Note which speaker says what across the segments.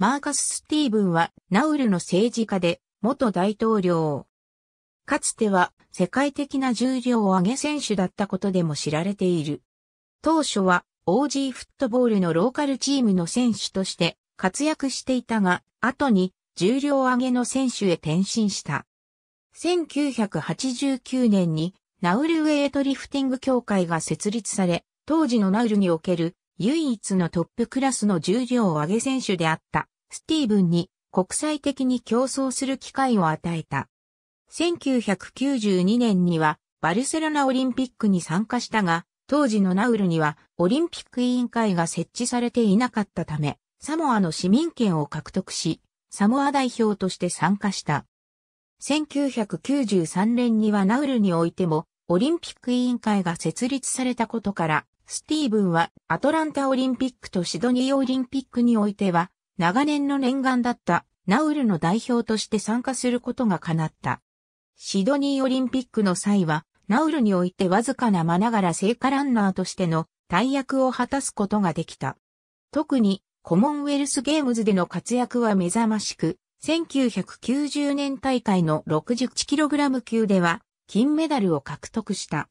Speaker 1: マーカス・スティーブンはナウルの政治家で元大統領。かつては世界的な重量を上げ選手だったことでも知られている。当初は OG フットボールのローカルチームの選手として活躍していたが、後に重量上げの選手へ転身した。1989年にナウルウェイトリフティング協会が設立され、当時のナウルにおける唯一のトップクラスの重量を上げ選手であったスティーブンに国際的に競争する機会を与えた。1992年にはバルセロナオリンピックに参加したが、当時のナウルにはオリンピック委員会が設置されていなかったため、サモアの市民権を獲得し、サモア代表として参加した。1993年にはナウルにおいても、オリンピック委員会が設立されたことから、スティーブンはアトランタオリンピックとシドニーオリンピックにおいては長年の念願だったナウルの代表として参加することが叶った。シドニーオリンピックの際は、ナウルにおいてわずかな間ながら聖火ランナーとしての大役を果たすことができた。特にコモンウェルスゲームズでの活躍は目覚ましく、1990年大会の 61kg 級では金メダルを獲得した。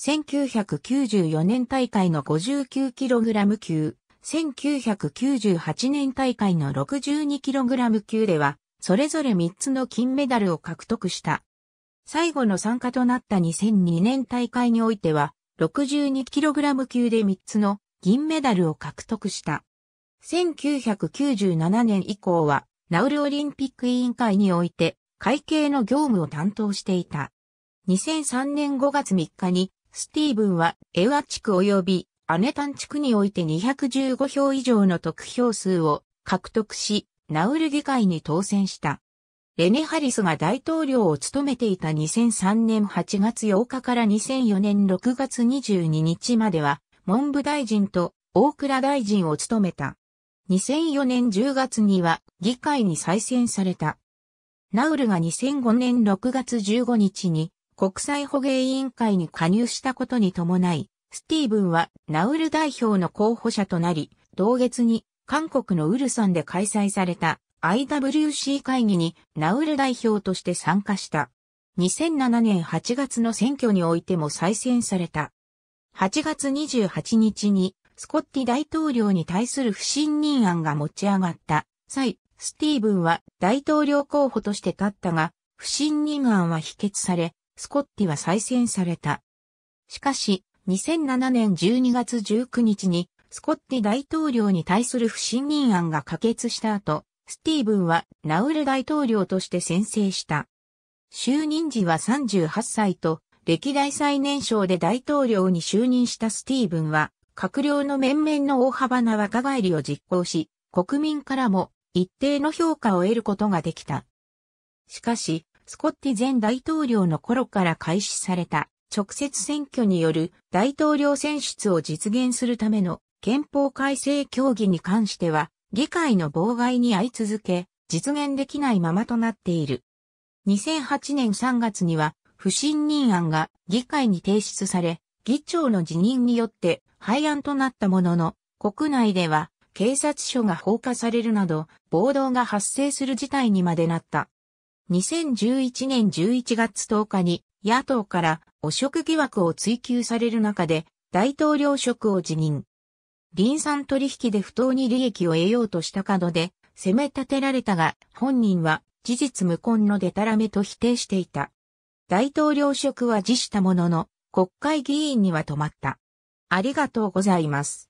Speaker 1: 1994年大会の 59kg 級、1998年大会の 62kg 級では、それぞれ3つの金メダルを獲得した。最後の参加となった2002年大会においては、62kg 級で3つの銀メダルを獲得した。1997年以降は、ナウルオリンピック委員会において、会計の業務を担当していた。2003年5月3日に、スティーブンはエワ地区及びアネタン地区において215票以上の得票数を獲得し、ナウル議会に当選した。レネ・ハリスが大統領を務めていた2003年8月8日から2004年6月22日までは、文部大臣と大倉大臣を務めた。2004年10月には議会に再選された。ナウルが2005年6月15日に国際捕鯨委員会に加入したことに伴い、スティーブンはナウル代表の候補者となり、同月に韓国のウルサンで開催された IWC 会議にナウル代表として参加した。2007年8月の選挙においても再選された。8月28日にスコッティ大統領に対する不信任案が持ち上がった際、スティーブンは大統領候補として立ったが、不信任案は否決され、スコッティは再選された。しかし、2007年12月19日にスコッティ大統領に対する不信任案が可決した後、スティーブンはナウル大統領として宣誓した。就任時は38歳と、歴代最年少で大統領に就任したスティーブンは、閣僚の面々の大幅な若返りを実行し、国民からも一定の評価を得ることができた。しかし、スコッティ前大統領の頃から開始された直接選挙による大統領選出を実現するための憲法改正協議に関しては、議会の妨害に遭い続け、実現できないままとなっている。2008年3月には、不信任案が議会に提出され、議長の辞任によって廃案となったものの、国内では警察署が放火されるなど、暴動が発生する事態にまでなった。2011年11月10日に野党から汚職疑惑を追及される中で大統領職を辞任。林産取引で不当に利益を得ようとした角で責め立てられたが本人は事実無根のデタラメと否定していた。大統領職は辞したものの国会議員には止まった。ありがとうございます。